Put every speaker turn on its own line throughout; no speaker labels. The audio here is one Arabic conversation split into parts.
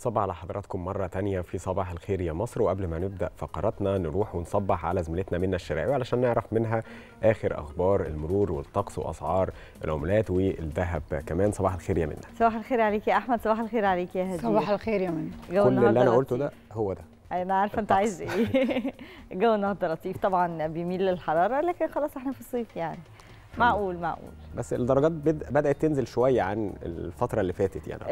صباح على حضراتكم مرة تانية في صباح الخير يا مصر وقبل ما نبدأ فقراتنا نروح ونصبح على زميلتنا منى الشرعي علشان نعرف منها آخر أخبار المرور والطقس وأسعار العملات والذهب كمان صباح الخير يا منى صباح الخير عليك يا أحمد صباح الخير عليك يا هدي صباح الخير يا منى كل اللي أنا قلته ده هو ده انا عارفه انت عايز ايه الجو النهارده لطيف طبعا بيميل للحراره لكن خلاص احنا في الصيف يعني معقول معقول بس الدرجات بدات تنزل شويه عن الفتره اللي فاتت يعني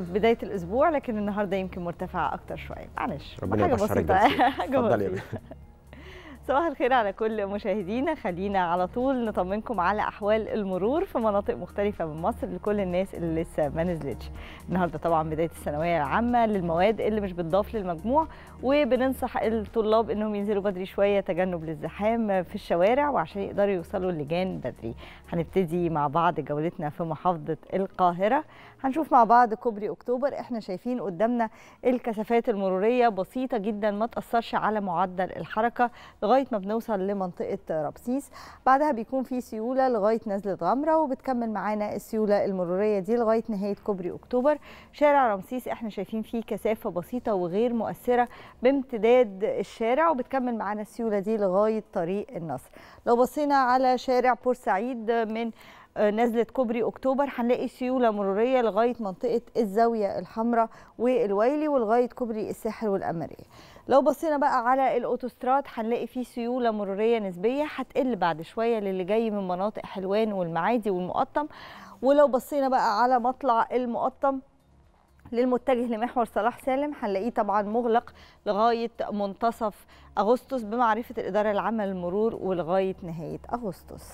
بدايه الاسبوع لكن النهارده يمكن مرتفعه اكتر شويه معلش ربنا حاجه بسيطه اتفضل يا صباح الخير على كل مشاهدينا خلينا على طول نطمنكم على احوال المرور في مناطق مختلفه من مصر لكل الناس اللي لسه ما نزلتش النهارده طبعا بدايه الثانويه العامه للمواد اللي مش بتضاف للمجموع وبننصح الطلاب انهم ينزلوا بدري شويه تجنب للزحام في الشوارع وعشان يقدروا يوصلوا اللجان بدري هنبتدي مع بعض جولتنا في محافظه القاهره هنشوف مع بعض كوبري اكتوبر احنا شايفين قدامنا الكثافات المروريه بسيطه جدا ما تاثرش على معدل الحركه لغايه ما بنوصل لمنطقه رمسيس بعدها بيكون في سيوله لغايه نزله غمره وبتكمل معانا السيوله المروريه دي لغايه نهايه كوبري اكتوبر شارع رمسيس احنا شايفين فيه كثافه بسيطه وغير مؤثره بامتداد الشارع وبتكمل معانا السيوله دي لغايه طريق النصر لو بصينا على شارع بورسعيد من آه، نزلة كوبري أكتوبر هنلاقي سيولة مرورية لغاية منطقة الزاوية الحمراء والويلي ولغاية كوبري الساحل والأمرية لو بصينا بقى على الاوتوستراد هنلاقي فيه سيوله مروريه نسبيه هتقل بعد شويه للي جاي من مناطق حلوان والمعادي والمقطم ولو بصينا بقى على مطلع المقطم للمتجه لمحور صلاح سالم هنلاقيه طبعا مغلق لغايه منتصف اغسطس بمعرفه الاداره العامه للمرور ولغايه نهايه اغسطس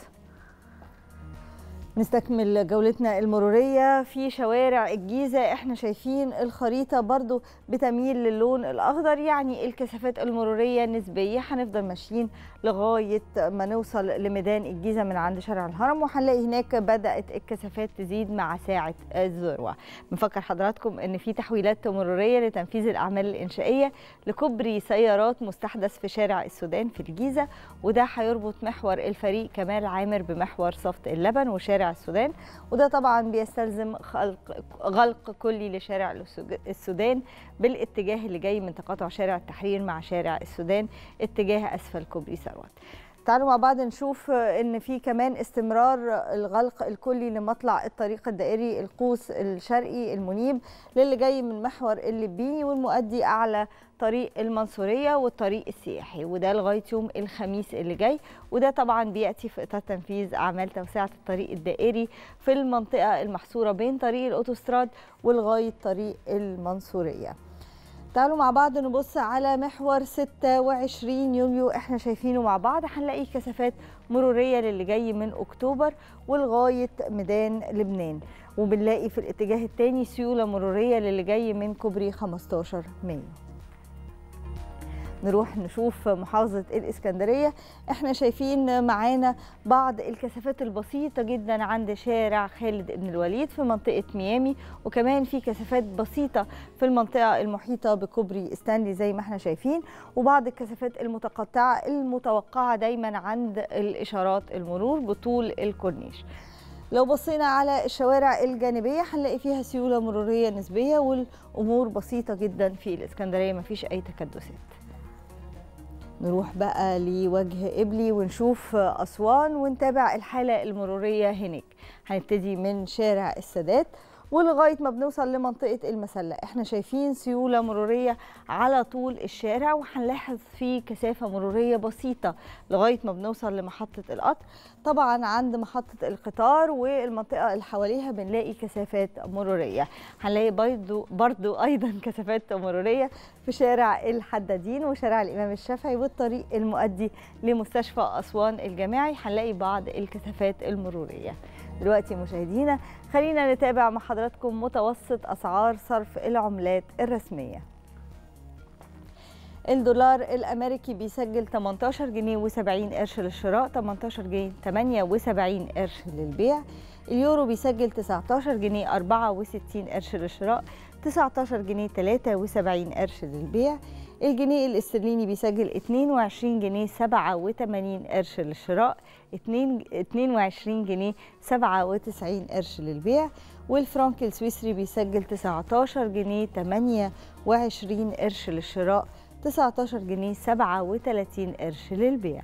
نستكمل جولتنا المرورية في شوارع الجيزة احنا شايفين الخريطة برضو بتميل للون الأخضر يعني الكثافات المرورية نسبية هنفضل ماشيين لغاية ما نوصل لميدان الجيزة من عند شارع الهرم وهنلاقي هناك بدأت الكثافات تزيد مع ساعة الذروة بنفكر حضراتكم ان في تحويلات مرورية لتنفيذ الأعمال الإنشائية لكوبري سيارات مستحدث في شارع السودان في الجيزة وده هيربط محور الفريق كمال عامر بمحور صفت اللبن وشارع شارع السودان وده طبعا بيستلزم خلق غلق كلي لشارع السودان بالاتجاه اللي جاي من تقاطع شارع التحرير مع شارع السودان اتجاه أسفل كوبري ثروت تعالوا مع بعض نشوف ان في كمان استمرار الغلق الكلي لمطلع الطريق الدائري القوس الشرقي المنيب للي جاي من محور اللبيني والمؤدي اعلى طريق المنصوريه والطريق السياحي وده لغايه يوم الخميس اللي جاي وده طبعا بياتي في اطار تنفيذ اعمال توسعه الطريق الدائري في المنطقه المحصوره بين طريق الاوتوستراد ولغايه طريق المنصوريه تعالوا مع بعض نبص على محور 26 يوليو احنا شايفينه مع بعض هنلاقي كثافات مروريه للي جاي من اكتوبر ولغايه ميدان لبنان وبنلاقي في الاتجاه الثاني سيوله مروريه للي جاي من كوبري 15 مايو نروح نشوف محافظة الإسكندرية احنا شايفين معانا بعض الكثافات البسيطة جدا عند شارع خالد بن الوليد في منطقة ميامي وكمان في كثافات بسيطة في المنطقة المحيطة بكوبري ستانلي زي ما احنا شايفين وبعض الكثافات المتقطعة المتوقعة دايما عند الإشارات المرور بطول الكورنيش لو بصينا على الشوارع الجانبية هنلاقي فيها سيولة مرورية نسبية والأمور بسيطة جدا في الإسكندرية مفيش أي تكدسات نروح بقى لوجه قبلي ونشوف أسوان ونتابع الحالة المرورية هناك هنبتدي من شارع السادات ولغايه ما بنوصل لمنطقه المسله احنا شايفين سيوله مروريه على طول الشارع وهنلاحظ في كثافه مروريه بسيطه لغايه ما بنوصل لمحطه القطر طبعا عند محطه القطار والمنطقه اللي حواليها بنلاقي كثافات مروريه هنلاقي برضو برضو ايضا كثافات مروريه في شارع الحدادين وشارع الامام الشافعي والطريق المؤدي لمستشفى اسوان الجامعي هنلاقي بعض الكثافات المروريه دلوقتي مشاهدينا خلينا نتابع مع حضراتكم متوسط أسعار صرف العملات الرسمية الدولار الامريكي بيسجل 18 جنيه و70 قرش للشراء 18 جنيه 78 قرش للبيع اليورو بيسجل 19 جنيه 64 قرش للشراء 19 جنيه 73 قرش للبيع الجنيه الاسترليني بيسجل 22 جنيه 87 قرش للشراء 22 جنيه 97 قرش للبيع والفرنك السويسري بيسجل 19 جنيه 28 قرش للشراء 19 جنيه 37 قرش للبيع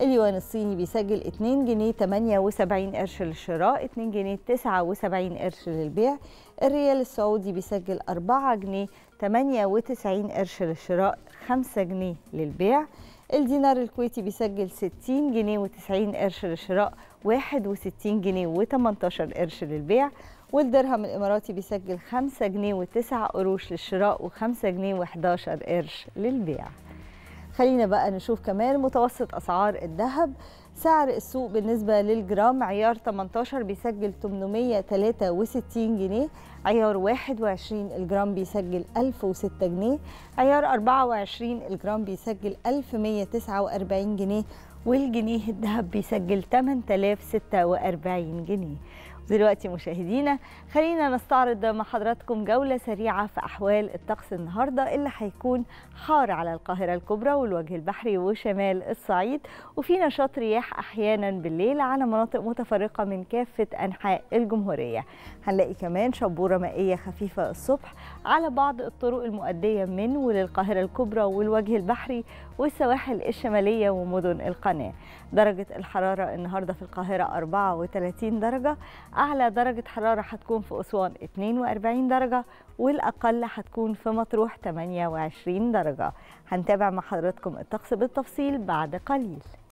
اليوان الصيني بيسجل 2 جنيه 78 قرش للشراء 2 جنيه 79 قرش للبيع الريال السعودي بيسجل 4 جنيه 98 قرش للشراء 5 جنيه للبيع الدينار الكويتي بيسجل 60 جنيه و90 قرش للشراء 61 جنيه و18 قرش للبيع والدرهم الاماراتي بيسجل 5 جنيه و9 قروش للشراء و5 جنيه و11 قرش للبيع خلينا بقى نشوف كمان متوسط أسعار الذهب سعر السوق بالنسبة للجرام عيار 18 بيسجل 863 جنيه عيار 21 الجرام بيسجل 1006 جنيه عيار 24 الجرام بيسجل 1149 جنيه والجنيه الذهب بيسجل 8046 جنيه دلوقتي مشاهدينا خلينا نستعرض مع حضراتكم جولة سريعة في أحوال الطقس النهاردة اللي هيكون حار على القاهرة الكبرى والوجه البحري وشمال الصعيد وفي نشاط رياح أحيانا بالليل على مناطق متفرقة من كافة أنحاء الجمهورية هنلاقي كمان شبورة مائية خفيفة الصبح على بعض الطرق المؤدية من وللقاهرة الكبرى والوجه البحري والسواحل الشمالية ومدن القناة درجة الحرارة النهاردة في القاهرة 34 درجة أعلى درجة حرارة هتكون في أسوان 42 درجة والأقل هتكون في مطروح 28 درجة هنتابع مع حضراتكم الطقس بالتفصيل بعد قليل